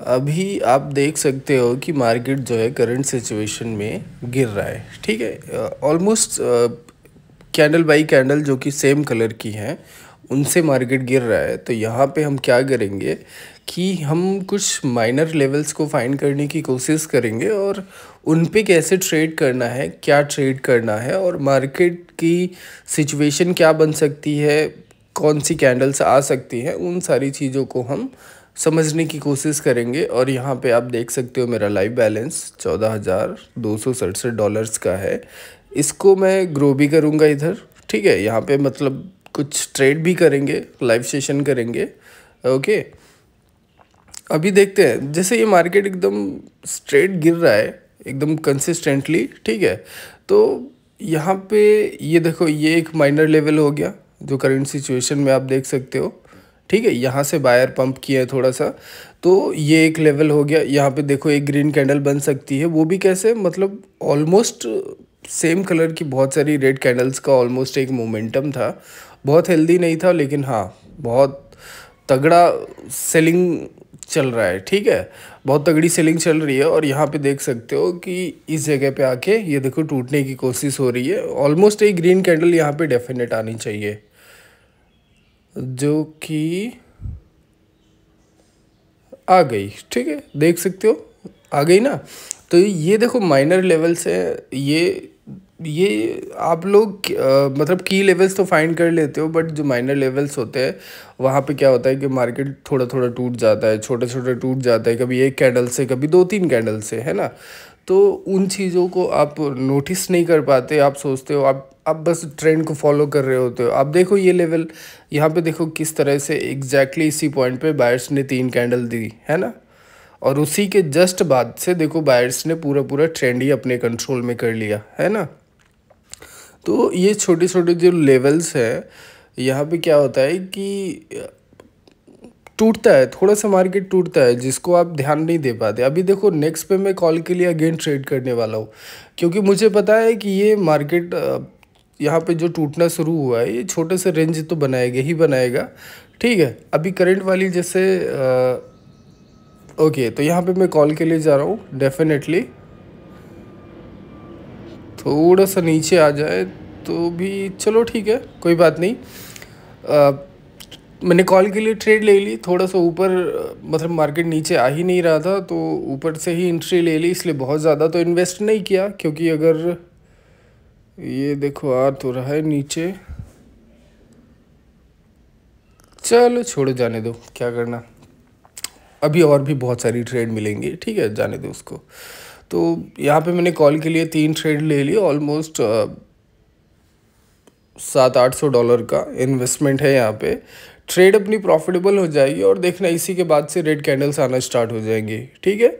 अभी आप देख सकते हो कि मार्केट जो है करंट सिचुएशन में गिर रहा है ठीक है ऑलमोस्ट कैंडल बाई कैंडल जो कि सेम कलर की हैं उनसे मार्केट गिर रहा है तो यहाँ पे हम क्या करेंगे कि हम कुछ माइनर लेवल्स को फाइंड करने की कोशिश करेंगे और उन पे कैसे ट्रेड करना है क्या ट्रेड करना है और मार्केट की सिचुएशन क्या बन सकती है कौन सी कैंडल्स आ सकती हैं उन सारी चीज़ों को हम समझने की कोशिश करेंगे और यहाँ पे आप देख सकते हो मेरा लाइव बैलेंस चौदह हज़ार दो सौ सड़सठ डॉलर्स का है इसको मैं ग्रो भी करूँगा इधर ठीक है यहाँ पे मतलब कुछ ट्रेड भी करेंगे लाइव सेशन करेंगे ओके अभी देखते हैं जैसे ये मार्केट एकदम स्ट्रेट गिर रहा है एकदम कंसिस्टेंटली ठीक है तो यहाँ पे ये देखो ये एक माइनर लेवल हो गया जो करंट सिचुएशन में आप देख सकते हो ठीक है यहाँ से बायर पंप किया है थोड़ा सा तो ये एक लेवल हो गया यहाँ पे देखो एक ग्रीन कैंडल बन सकती है वो भी कैसे मतलब ऑलमोस्ट सेम कलर की बहुत सारी रेड कैंडल्स का ऑलमोस्ट एक मोमेंटम था बहुत हेल्दी नहीं था लेकिन हाँ बहुत तगड़ा सेलिंग चल रहा है ठीक है बहुत तगड़ी सेलिंग चल रही है और यहाँ पे देख सकते हो कि इस जगह पे आके ये देखो टूटने की कोशिश हो रही है ऑलमोस्ट एक ग्रीन कैंडल यहाँ पे डेफिनेट आनी चाहिए जो कि आ गई ठीक है देख सकते हो आ गई ना तो ये देखो माइनर लेवल्स है ये ये आप लोग आ, मतलब की लेवल्स तो फाइंड कर लेते हो बट जो माइनर लेवल्स होते हैं वहाँ पे क्या होता है कि मार्केट थोड़ा थोड़ा टूट जाता है छोटे छोटे टूट जाता है कभी एक कैंडल से कभी दो तीन कैंडल से है ना तो उन चीज़ों को आप नोटिस नहीं कर पाते आप सोचते हो आप आप बस ट्रेंड को फॉलो कर रहे होते हो आप देखो ये लेवल यहाँ पे देखो किस तरह से एग्जैक्टली exactly इसी पॉइंट पे बायर्स ने तीन कैंडल दी है ना और उसी के जस्ट बाद से देखो बायर्स ने पूरा पूरा ट्रेंड ही अपने कंट्रोल में कर लिया है ना तो ये छोटे छोटे जो लेवल्स है यहाँ पे क्या होता है कि टूटता है थोड़ा सा मार्केट टूटता है जिसको आप ध्यान नहीं दे पाते अभी देखो नेक्स्ट पे मैं कॉल के लिए अगेन ट्रेड करने वाला हूँ क्योंकि मुझे पता है कि ये मार्केट यहाँ पे जो टूटना शुरू हुआ है ये छोटे से रेंज तो बनाएगा ही बनाएगा ठीक है अभी करंट वाली जैसे आ, ओके तो यहाँ पे मैं कॉल के लिए जा रहा हूँ डेफिनेटली थोड़ा सा नीचे आ जाए तो भी चलो ठीक है कोई बात नहीं आ, मैंने कॉल के लिए ट्रेड ले ली थोड़ा सा ऊपर मतलब मार्केट नीचे आ ही नहीं रहा था तो ऊपर से ही इंट्री ले ली इसलिए बहुत ज़्यादा तो इन्वेस्ट नहीं किया क्योंकि अगर ये देखो आ तो रहा है नीचे चलो छोड़ो जाने दो क्या करना अभी और भी बहुत सारी ट्रेड मिलेंगी ठीक है जाने दो उसको तो यहाँ पे मैंने कॉल के लिए तीन ट्रेड ले लिए ऑलमोस्ट सात आठ सौ डॉलर का इन्वेस्टमेंट है यहाँ पे ट्रेड अपनी प्रॉफिटेबल हो जाएगी और देखना इसी के बाद से रेड कैंडल्स आना स्टार्ट हो जाएंगे ठीक है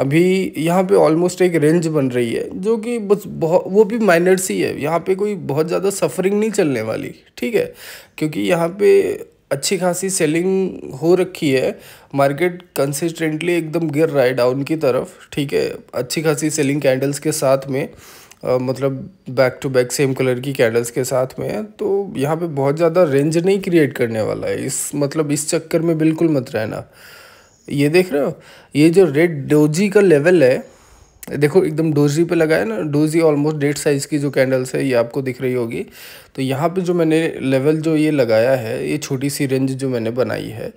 अभी यहाँ पे ऑलमोस्ट एक रेंज बन रही है जो कि बस बहुत वो भी माइनर सी है यहाँ पे कोई बहुत ज़्यादा सफरिंग नहीं चलने वाली ठीक है क्योंकि यहाँ पे अच्छी खासी सेलिंग हो रखी है मार्केट कंसिस्टेंटली एकदम गिर रहा है डाउन की तरफ ठीक है अच्छी खासी सेलिंग कैंडल्स के साथ में Uh, मतलब back to back same colour की कैंडल्स के साथ में तो यहाँ पे बहुत ज़्यादा रेंज नहीं क्रिएट करने वाला है इस मतलब इस चक्कर में बिल्कुल मत रहना ये देख रहे हो ये जो रेड डोजी का लेवल है देखो एकदम डोजी पे लगा है ना डोजी ऑलमोस्ट डेढ़ साइज़ की जो कैंडल्स है ये आपको दिख रही होगी तो यहाँ पे जो मैंने लेवल जो ये लगाया है ये छोटी सी रेंज जो मैंने बनाई है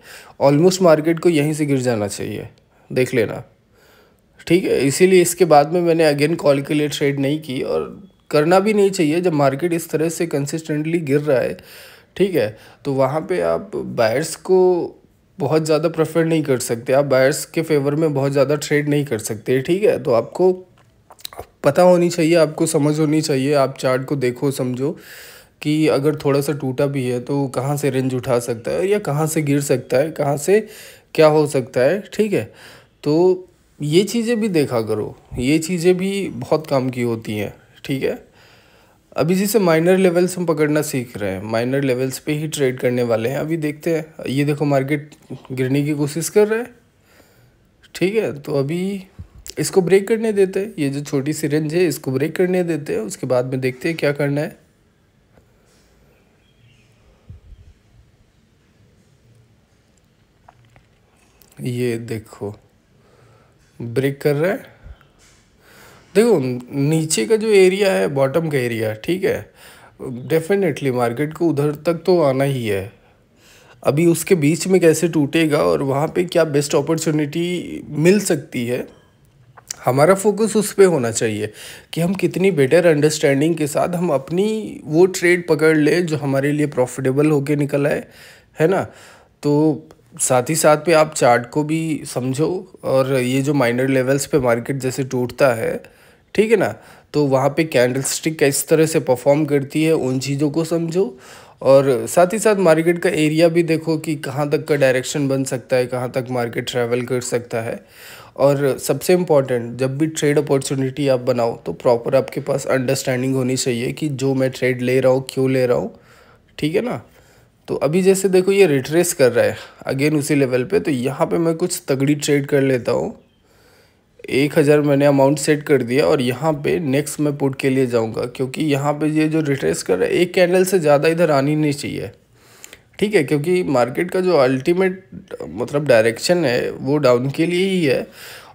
ऑलमोस्ट मार्केट को यहीं से गिर जाना चाहिए देख लेना ठीक है इसीलिए इसके बाद में मैंने अगेन कॉल के लिए ट्रेड नहीं की और करना भी नहीं चाहिए जब मार्केट इस तरह से कंसिस्टेंटली गिर रहा है ठीक है तो वहाँ पे आप बायर्स को बहुत ज़्यादा प्रेफर नहीं कर सकते आप बायर्स के फेवर में बहुत ज़्यादा ट्रेड नहीं कर सकते ठीक है तो आपको पता होनी चाहिए आपको समझ होनी चाहिए आप चार्ट को देखो समझो कि अगर थोड़ा सा टूटा भी है तो कहाँ से रेंज उठा सकता है या कहाँ से गिर सकता है कहाँ से क्या हो सकता है ठीक है तो ये चीज़ें भी देखा करो ये चीज़ें भी बहुत काम की होती हैं ठीक है अभी इसी से माइनर लेवल्स हम पकड़ना सीख रहे हैं माइनर लेवल्स पे ही ट्रेड करने वाले हैं अभी देखते हैं ये देखो मार्केट गिरने की कोशिश कर रहा है ठीक है तो अभी इसको ब्रेक करने देते हैं ये जो छोटी सी रेंज है इसको ब्रेक करने देते हैं उसके बाद में देखते हैं क्या करना है ये देखो ब्रेक कर रहा है देखो नीचे का जो एरिया है बॉटम का एरिया ठीक है डेफिनेटली मार्केट को उधर तक तो आना ही है अभी उसके बीच में कैसे टूटेगा और वहाँ पे क्या बेस्ट अपॉर्चुनिटी मिल सकती है हमारा फोकस उस पर होना चाहिए कि हम कितनी बेटर अंडरस्टैंडिंग के साथ हम अपनी वो ट्रेड पकड़ ले जो हमारे लिए प्रॉफिटेबल होके निकल आए है ना तो साथ ही साथ में आप चार्ट को भी समझो और ये जो माइनर लेवल्स पे मार्केट जैसे टूटता है ठीक है ना तो वहाँ पे कैंडल स्टिक किस तरह से परफॉर्म करती है उन चीज़ों को समझो और साथ ही साथ मार्केट का एरिया भी देखो कि कहाँ तक का डायरेक्शन बन सकता है कहाँ तक मार्केट ट्रैवल कर सकता है और सबसे इम्पॉर्टेंट जब भी ट्रेड अपॉर्चुनिटी आप बनाओ तो प्रॉपर आपके पास अंडरस्टैंडिंग होनी चाहिए कि जो मैं ट्रेड ले रहा हूँ क्यों ले रहा हूँ ठीक है ना तो अभी जैसे देखो ये रिट्रेस कर रहा है अगेन उसी लेवल पे तो यहाँ पे मैं कुछ तगड़ी ट्रेड कर लेता हूँ एक हज़ार मैंने अमाउंट सेट कर दिया और यहाँ पे नेक्स्ट मैं पुट के लिए जाऊँगा क्योंकि यहाँ पे ये जो रिट्रेस कर रहा है एक कैंडल से ज़्यादा इधर आनी नहीं चाहिए ठीक है क्योंकि मार्केट का जो अल्टीमेट मतलब डायरेक्शन है वो डाउन के लिए ही है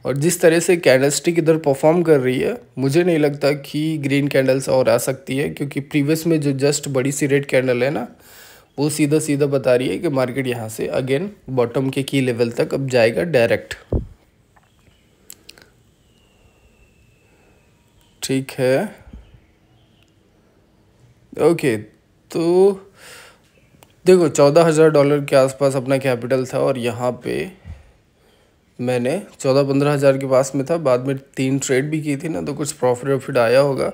और जिस तरह से कैंडल स्टिक इधर परफॉर्म कर रही है मुझे नहीं लगता कि ग्रीन कैंडल्स और आ सकती है क्योंकि प्रीवियस में जो जस्ट बड़ी सी रेड कैंडल है ना वो सीधा सीधा बता रही है कि मार्केट यहाँ से अगेन बॉटम के की लेवल तक अब जाएगा डायरेक्ट ठीक है ओके तो देखो चौदह हज़ार डॉलर के आसपास अपना कैपिटल था और यहाँ पे मैंने चौदह पंद्रह हज़ार के पास में था बाद में तीन ट्रेड भी की थी ना तो कुछ प्रॉफिट वॉफिट आया होगा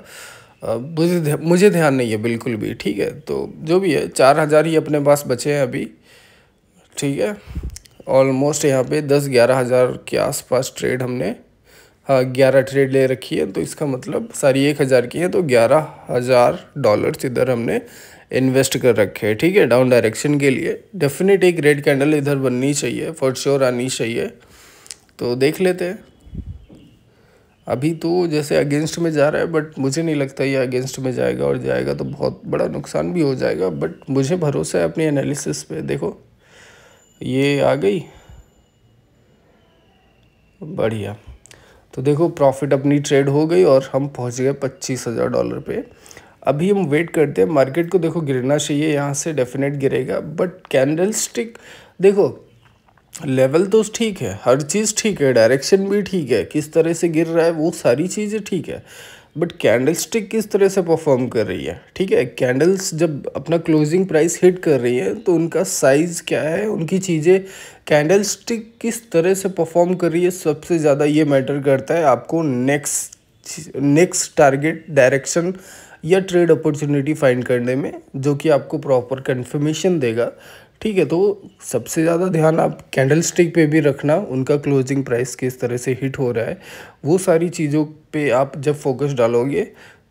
मुझे मुझे ध्यान नहीं है बिल्कुल भी ठीक है तो जो भी है चार हज़ार ही अपने पास बचे हैं अभी ठीक है ऑलमोस्ट यहाँ पे दस ग्यारह हज़ार के आसपास ट्रेड हमने ग्यारह ट्रेड ले रखी है तो इसका मतलब सारी एक हज़ार की है तो ग्यारह हज़ार डॉलर्स इधर हमने इन्वेस्ट कर रखे हैं ठीक है डाउन डायरेक्शन के लिए डेफिनेट एक रेड कैंडल इधर बननी चाहिए फॉर श्योर आनी चाहिए तो देख लेते हैं अभी तो जैसे अगेंस्ट में जा रहा है बट मुझे नहीं लगता ये अगेंस्ट में जाएगा और जाएगा तो बहुत बड़ा नुकसान भी हो जाएगा बट मुझे भरोसा है अपनी एनालिसिस पे देखो ये आ गई बढ़िया तो देखो प्रॉफिट अपनी ट्रेड हो गई और हम पहुंच गए पच्चीस हज़ार डॉलर पे अभी हम वेट करते हैं मार्केट को देखो गिरना चाहिए यहाँ से डेफिनेट गिरेगा बट कैंडल स्टिक देखो लेवल तो ठीक है हर चीज़ ठीक है डायरेक्शन भी ठीक है किस तरह से गिर रहा है वो सारी चीज़ें ठीक है बट कैंडलस्टिक किस तरह से परफॉर्म कर रही है ठीक है कैंडल्स जब अपना क्लोजिंग प्राइस हिट कर रही है तो उनका साइज़ क्या है उनकी चीज़ें कैंडलस्टिक किस तरह से परफॉर्म कर रही है सबसे ज़्यादा ये मैटर करता है आपको नेक्स्ट नेक्स्ट टारगेट डायरेक्शन या ट्रेड अपॉर्चुनिटी फाइंड करने में जो कि आपको प्रॉपर कन्फर्मेशन देगा ठीक है तो सबसे ज़्यादा ध्यान आप कैंडल स्टिक पर भी रखना उनका क्लोजिंग प्राइस किस तरह से हिट हो रहा है वो सारी चीज़ों पे आप जब फोकस डालोगे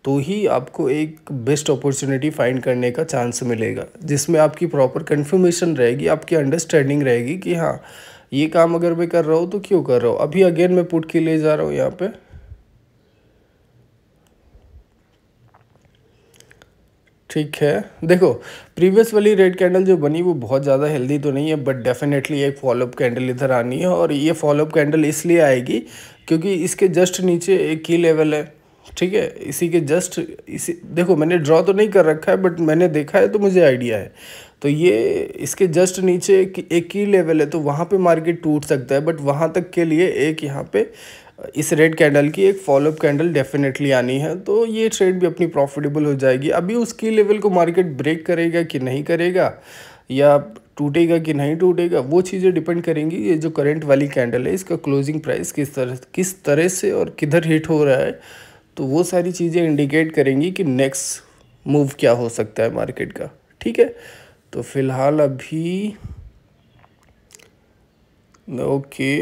तो ही आपको एक बेस्ट अपॉर्चुनिटी फाइंड करने का चांस मिलेगा जिसमें आपकी प्रॉपर कन्फर्मेशन रहेगी आपकी अंडरस्टैंडिंग रहेगी कि हाँ ये काम अगर मैं कर रहा हूँ तो क्यों कर रहा हूँ अभी अगेन मैं पुट के लिए जा रहा हूँ यहाँ पे ठीक है देखो प्रीवियस वाली रेड कैंडल जो बनी वो बहुत ज़्यादा हेल्दी तो नहीं है बट डेफिनेटली एक फॉलोअप कैंडल इधर आनी है और ये फॉलोअप कैंडल इसलिए आएगी क्योंकि इसके जस्ट नीचे एक ही लेवल है ठीक है इसी के जस्ट इसी देखो मैंने ड्रॉ तो नहीं कर रखा है बट मैंने देखा है तो मुझे आइडिया है तो ये इसके जस्ट नीचे एक की लेवल है तो वहाँ पर मार्केट टूट सकता है बट वहाँ तक के लिए एक यहाँ पर इस रेड कैंडल की एक फॉलोअप कैंडल डेफिनेटली आनी है तो ये ट्रेड भी अपनी प्रॉफिटेबल हो जाएगी अभी उसकी लेवल को मार्केट ब्रेक करेगा कि नहीं करेगा या टूटेगा कि नहीं टूटेगा वो चीज़ें डिपेंड करेंगी ये जो करंट वाली कैंडल है इसका क्लोजिंग प्राइस किस तरह किस तरह से और किधर हिट हो रहा है तो वो सारी चीज़ें इंडिकेट करेंगी कि नेक्स्ट मूव क्या हो सकता है मार्केट का ठीक है तो फिलहाल अभी ओके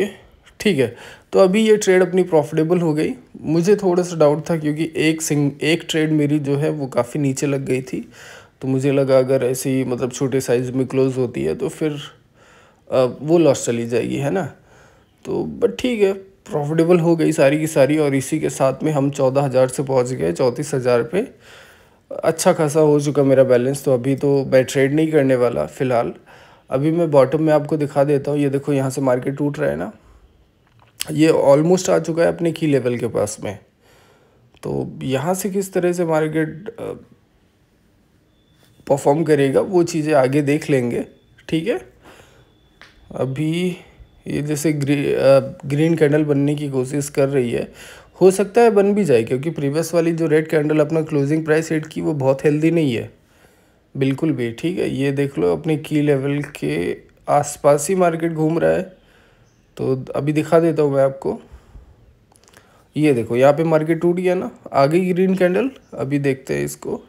ठीक है तो अभी ये ट्रेड अपनी प्रॉफिटेबल हो गई मुझे थोड़ा सा डाउट था क्योंकि एक सिंग एक ट्रेड मेरी जो है वो काफ़ी नीचे लग गई थी तो मुझे लगा अगर ऐसे ही मतलब छोटे साइज़ में क्लोज़ होती है तो फिर वो लॉस चली जाएगी है ना तो बट ठीक है प्रॉफिटेबल हो गई सारी की सारी और इसी के साथ में हम चौदह हज़ार से पहुंच गए चौंतीस हज़ार पे अच्छा खासा हो चुका मेरा बैलेंस तो अभी तो मैं ट्रेड नहीं करने वाला फ़िलहाल अभी मैं बॉटम में आपको दिखा देता हूँ ये देखो यहाँ से मार्केट टूट रहा है ना ये ऑलमोस्ट आ चुका है अपने की लेवल के पास में तो यहाँ से किस तरह से मार्केट परफॉर्म करेगा वो चीज़ें आगे देख लेंगे ठीक है अभी ये जैसे ग्री, ग्रीन कैंडल बनने की कोशिश कर रही है हो सकता है बन भी जाए क्योंकि प्रीवियस वाली जो रेड कैंडल अपना क्लोजिंग प्राइस एड की वो बहुत हेल्दी नहीं है बिल्कुल भी ठीक है ये देख लो अपने की लेवल के आसपास ही मार्केट घूम रहा है तो अभी दिखा देता हूँ मैं आपको ये देखो यहाँ पे मार्केट टूट गया ना आगे ग्रीन कैंडल अभी देखते हैं इसको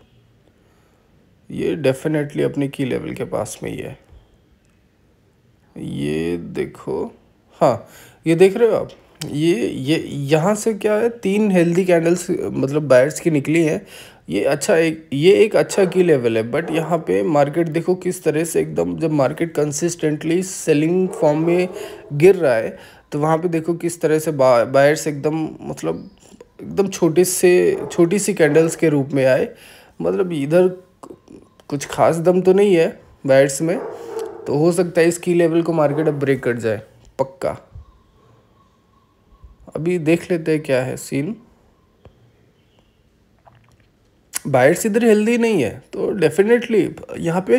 ये डेफिनेटली अपने की लेवल के पास में ही है ये देखो हाँ ये देख रहे हो आप ये ये यहाँ से क्या है तीन हेल्दी कैंडल्स मतलब बायर्स की निकली हैं ये अच्छा एक ये एक अच्छा की लेवल है बट यहाँ पे मार्केट देखो किस तरह से एकदम जब मार्केट कंसिस्टेंटली सेलिंग फॉर्म में गिर रहा है तो वहाँ पे देखो किस तरह से बायर्स एकदम मतलब एकदम छोटे से छोटी सी कैंडल्स के रूप में आए मतलब इधर कुछ खास दम तो नहीं है बायर्स में तो हो सकता है इस की लेवल को मार्केट अब ब्रेक कर जाए पक्का अभी देख लेते हैं क्या है सीन बाइट्स इधर हेल्दी नहीं है तो डेफिनेटली यहाँ पे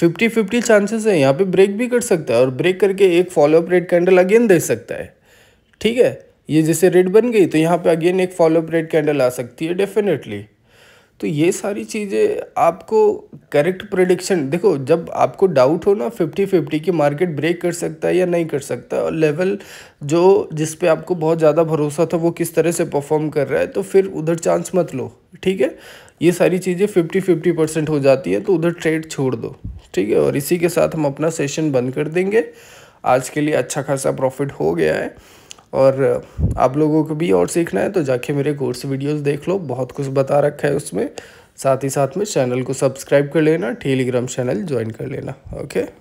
फिफ्टी फिफ्टी चांसेस है यहाँ पे ब्रेक भी कर सकता है और ब्रेक करके एक फॉलोअप रेड कैंडल अगेन दे सकता है ठीक है ये जैसे रेड बन गई तो यहाँ पे अगेन एक फॉलोअप रेड कैंडल आ सकती है डेफिनेटली तो ये सारी चीज़ें आपको करेक्ट प्रडिक्शन देखो जब आपको डाउट हो ना फिफ्टी फिफ्टी कि मार्केट ब्रेक कर सकता है या नहीं कर सकता और लेवल जो जिस पे आपको बहुत ज़्यादा भरोसा था वो किस तरह से परफॉर्म कर रहा है तो फिर उधर चांस मत लो ठीक है ये सारी चीज़ें फिफ्टी फिफ्टी परसेंट हो जाती है तो उधर ट्रेड छोड़ दो ठीक है और इसी के साथ हम अपना सेशन बंद कर देंगे आज के लिए अच्छा खासा प्रॉफिट हो गया है और आप लोगों को भी और सीखना है तो जाके मेरे कोर्स वीडियोस देख लो बहुत कुछ बता रखा है उसमें साथ ही साथ में चैनल को सब्सक्राइब कर लेना टेलीग्राम चैनल ज्वाइन कर लेना ओके